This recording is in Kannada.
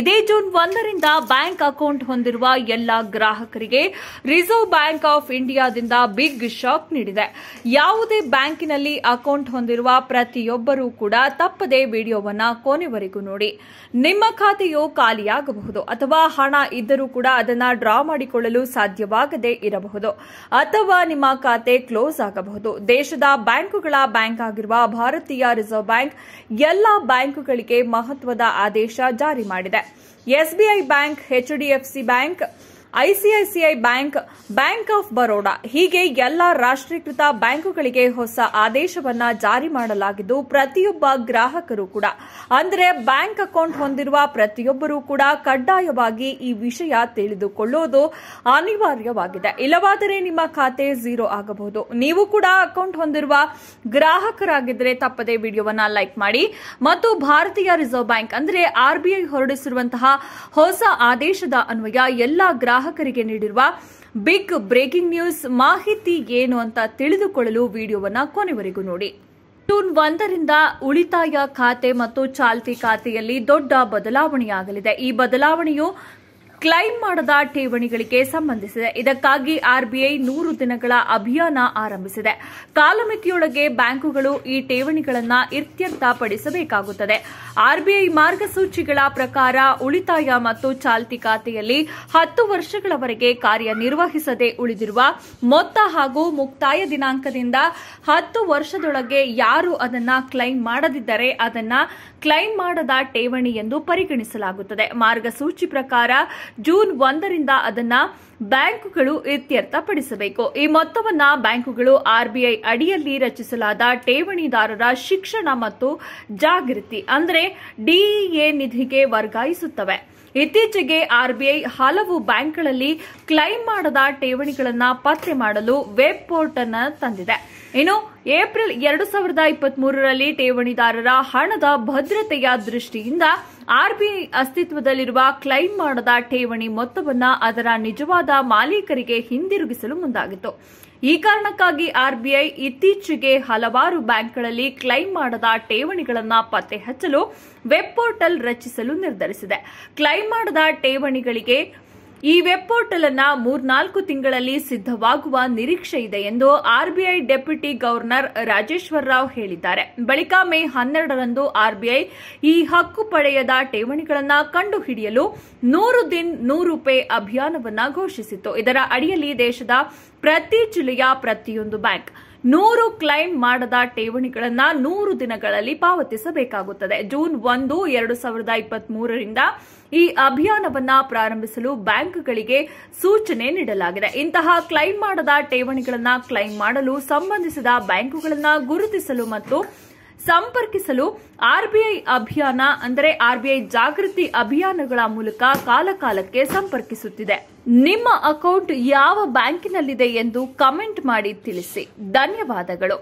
ಇದೇ ಜೂನ್ ಒಂದರಿಂದ ಬ್ಯಾಂಕ್ ಅಕೌಂಟ್ ಹೊಂದಿರುವ ಎಲ್ಲ ಗ್ರಾಹಕರಿಗೆ ರಿಸರ್ವ್ ಬ್ಯಾಂಕ್ ಆಫ್ ಇಂಡಿಯಾದಿಂದ ಬಿಗ್ ಶಾಕ್ ನೀಡಿದೆ ಯಾವುದೇ ಬ್ಯಾಂಕಿನಲ್ಲಿ ಅಕೌಂಟ್ ಹೊಂದಿರುವ ಪ್ರತಿಯೊಬ್ಬರೂ ಕೂಡ ತಪ್ಪದೇ ವಿಡಿಯೋವನ್ನ ಕೊನೆವರೆಗೂ ನೋಡಿ ನಿಮ್ಮ ಖಾತೆಯು ಖಾಲಿಯಾಗಬಹುದು ಅಥವಾ ಹಣ ಇದ್ದರೂ ಕೂಡ ಅದನ್ನ ಡ್ರಾ ಮಾಡಿಕೊಳ್ಳಲು ಸಾಧ್ಯವಾಗದೇ ಇರಬಹುದು ಅಥವಾ ನಿಮ್ಮ ಖಾತೆ ಕ್ಲೋಸ್ ಆಗಬಹುದು ದೇಶದ ಬ್ಯಾಂಕುಗಳ ಬ್ಯಾಂಕ್ ಆಗಿರುವ ಭಾರತೀಯ ರಿಸರ್ವ್ ಬ್ಯಾಂಕ್ ಎಲ್ಲ ಬ್ಯಾಂಕುಗಳಿಗೆ ಮಹತ್ವದ ಆದೇಶ ಜಾರಿ ಮಾಡಿದೆ SBI bank HDFC bank ICICI bank bank of Baroda ಹೀಗೆ ಎಲ್ಲ ರಾಷ್ಟ್ರೀಕೃತ ಬ್ಯಾಂಕುಗಳಿಗೆ ಹೊಸ ಆದೇಶವನ್ನ ಜಾರಿ ಮಾಡಲಾಗಿದ್ದು ಪ್ರತಿಯೊಬ್ಬ ಗ್ರಾಹಕರು ಕೂಡ ಅಂದರೆ ಬ್ಯಾಂಕ್ ಅಕೌಂಟ್ ಹೊಂದಿರುವ ಪ್ರತಿಯೊಬ್ಬರೂ ಕೂಡ ಕಡ್ಡಾಯವಾಗಿ ಈ ವಿಷಯ ತಿಳಿದುಕೊಳ್ಳುವುದು ಅನಿವಾರ್ಯವಾಗಿದೆ ಇಲ್ಲವಾದರೆ ನಿಮ್ಮ ಖಾತೆ ಝೀರೋ ಆಗಬಹುದು ನೀವು ಕೂಡ ಅಕೌಂಟ್ ಹೊಂದಿರುವ ಗ್ರಾಹಕರಾಗಿದ್ದರೆ ತಪ್ಪದೆ ವಿಡಿಯೋವನ್ನ ಲೈಕ್ ಮಾಡಿ ಮತ್ತು ಭಾರತೀಯ ರಿಸರ್ವ್ ಬ್ಯಾಂಕ್ ಅಂದರೆ ಆರ್ಬಿಐ ಹೊರಡಿಸಿರುವಂತಹ ಹೊಸ ಆದೇಶದ ಅನ್ವಯ ಎಲ್ಲ ಗ್ರಾಹಕ ಗ್ರಾಹಕರಿಗೆ ನೀಡಿರುವ ಬಿಗ್ ಬ್ರೇಕಿಂಗ್ ನ್ಯೂಸ್ ಮಾಹಿತಿ ಏನು ಅಂತ ತಿಳಿದುಕೊಳ್ಳಲು ವಿಡಿಯೋವನ್ನು ಕೊನೆವರೆಗೂ ನೋಡಿ ಜೂನ್ ಒಂದರಿಂದ ಉಳಿತಾಯ ಖಾತೆ ಮತ್ತು ಚಾಲ್ತಿ ಖಾತೆಯಲ್ಲಿ ದೊಡ್ಡ ಬದಲಾವಣೆಯಾಗಲಿದೆ ಈ ಬದಲಾವಣೆಯು ಕ್ಲೈಮ್ ಮಾಡದ ಠೇವಣಿಗಳಿಗೆ ಸಂಬಂಧಿಸಿದೆ ಇದಕ್ಕಾಗಿ ಆರ್ಬಿಐ ನೂರು ದಿನಗಳ ಅಭಿಯಾನ ಆರಂಭಿಸಿದೆ ಕಾಲಮಿತಿಯೊಳಗೆ ಬ್ಯಾಂಕುಗಳು ಈ ಠೇವಣಿಗಳನ್ನು ಇತ್ಯರ್ಥಪಡಿಸಬೇಕಾಗುತ್ತದೆ ಆರ್ಬಿಐ ಮಾರ್ಗಸೂಚಿಗಳ ಪ್ರಕಾರ ಉಳಿತಾಯ ಮತ್ತು ಚಾಲ್ತಿ ಖಾತೆಯಲ್ಲಿ ಹತ್ತು ವರ್ಷಗಳವರೆಗೆ ಕಾರ್ಯನಿರ್ವಹಿಸದೆ ಉಳಿದಿರುವ ಮೊತ್ತ ಹಾಗೂ ಮುಕ್ತಾಯ ದಿನಾಂಕದಿಂದ ಹತ್ತು ವರ್ಷದೊಳಗೆ ಯಾರು ಅದನ್ನು ಕ್ಲೈಮ್ ಮಾಡದಿದ್ದರೆ ಅದನ್ನು ಕ್ಲೈಮ್ ಮಾಡದ ಠೇವಣಿ ಎಂದು ಪರಿಗಣಿಸಲಾಗುತ್ತದೆ ಮಾರ್ಗಸೂಚಿ ಪ್ರಕಾರ ಜೂನ್ ಒಂದರಿಂದ ಅದನ್ನ ಬ್ಯಾಂಕುಗಳು ಇತ್ಯರ್ಥಪಡಿಸಬೇಕು ಈ ಮೊತ್ತವನ್ನ ಬ್ಯಾಂಕುಗಳು ಆರ್ಬಿಐ ಅಡಿಯಲ್ಲಿ ರಚಿಸಲಾದ ಠೇವಣಿದಾರರ ಶಿಕ್ಷಣ ಮತ್ತು ಜಾಗೃತಿ ಅಂದರೆ ಡಿಇಎ ನಿಧಿಗೆ ವರ್ಗಾಯಿಸುತ್ತವೆ ಇತ್ತೀಚೆಗೆ ಆರ್ಬಿಐ ಹಲವು ಬ್ಯಾಂಕ್ಗಳಲ್ಲಿ ಕ್ಲೈಮ್ ಮಾಡದ ಠೇವಣಿಗಳನ್ನು ಪತ್ತೆ ಮಾಡಲು ವೆಬ್ ಪೋರ್ಟಲ್ ತಂದಿದೆ ಇನ್ನು ಏಪ್ರಿಲ್ ಎರಡು ಸಾವಿರದ ಇಪ್ಪತ್ತ್ ಮೂರರಲ್ಲಿ ಠೇವಣಿದಾರರ ಹಣದ ಭದ್ರತೆಯ ದೃಷ್ಟಿಯಿಂದ ಆರ್ಬಿಐ ಅಸ್ತಿತ್ವದಲ್ಲಿರುವ ಕ್ಲೈಮ್ ಮಾಡದ ಠೇವಣಿ ಮೊತ್ತವನ್ನು ಅದರ ನಿಜವಾದ ಮಾಲೀಕರಿಗೆ ಹಿಂದಿರುಗಿಸಲು ಮುಂದಾಗಿತ್ತು ಈ ಕಾರಣಕ್ಕಾಗಿ ಆರ್ಬಿಐ ಇತ್ತೀಚೆಗೆ ಹಲವಾರು ಬ್ಯಾಂಕ್ಗಳಲ್ಲಿ ಕ್ಲೈಮ್ ಮಾಡದ ಠೇವಣಿಗಳನ್ನು ಪತ್ತೆ ಹಚ್ಚಲು ವೆಬ್ ಪೋರ್ಟಲ್ ರಚಿಸಲು ನಿರ್ಧರಿಸಿದೆ ಕ್ಲೈಮ್ ಮಾಡದ ಠೇವಣಿಗಳಿಗೆ ಈ ವೆಬ್ ಪೋರ್ಟಲ್ ಅನ್ನ ಮೂರ್ನಾಲ್ಕು ತಿಂಗಳಲ್ಲಿ ಸಿದ್ಧವಾಗುವ ನಿರೀಕ್ಷೆ ಇದೆ ಎಂದು RBI deputy governor Rajeshwar Rao ಹೇಳಿದ್ದಾರೆ ಬಳಿಕ ಮೇ ಹನ್ನೆರಡರಂದು ಆರ್ಬಿಐ ಈ ಹಕ್ಕು ಪಡೆಯದ ಠೇವಣಿಗಳನ್ನು ಕಂಡುಹಿಡಿಯಲು ನೂರು ದಿನ್ ನೂರು ರೂಪಾಯಿ ಅಭಿಯಾನವನ್ನು ಘೋಷಿಸಿತ್ತು ಇದರ ಅಡಿಯಲ್ಲಿ ದೇಶದ ಪ್ರತಿ ಜಿಲ್ಲೆಯ ಪ್ರತಿಯೊಂದು ಬ್ಯಾಂಕ್ ನೂರು ಕ್ಲೈಮ್ ಮಾಡದ ಠೇವಣಿಗಳನ್ನ ನೂರು ದಿನಗಳಲ್ಲಿ ಪಾವತಿಸಬೇಕಾಗುತ್ತದೆ ಜೂನ್ ಒಂದು ಎರಡು ಸಾವಿರದ ಇಪ್ಪತ್ತ್ ಮೂರರಿಂದ ಈ ಅಭಿಯಾನವನ್ನ ಪ್ರಾರಂಭಿಸಲು ಬ್ಯಾಂಕ್ಗಳಿಗೆ ಸೂಚನೆ ನೀಡಲಾಗಿದೆ ಇಂತಹ ಕ್ಲೈಮ್ ಮಾಡದ ಠೇವಣಿಗಳನ್ನ ಕ್ಲೈಮ್ ಮಾಡಲು ಸಂಬಂಧಿಸಿದ ಬ್ಯಾಂಕುಗಳನ್ನು ಗುರುತಿಸಲು ಮತ್ತು ಸಂಪರ್ಕಿಸಲು ಆರ್ಬಿಐ ಅಭಿಯಾನ ಅಂದರೆ ಆರ್ಬಿಐ ಜಾಗೃತಿ ಅಭಿಯಾನಗಳ ಮೂಲಕ ಕಾಲಕಾಲಕ್ಕೆ ಸಂಪರ್ಕಿಸುತ್ತಿದೆ ನಿಮ್ಮ ಅಕೌಂಟ್ ಯಾವ ಬ್ಯಾಂಕಿನಲ್ಲಿದೆ ಎಂದು ಕಮೆಂಟ್ ಮಾಡಿ ತಿಳಿಸಿ ಧನ್ಯವಾದಗಳು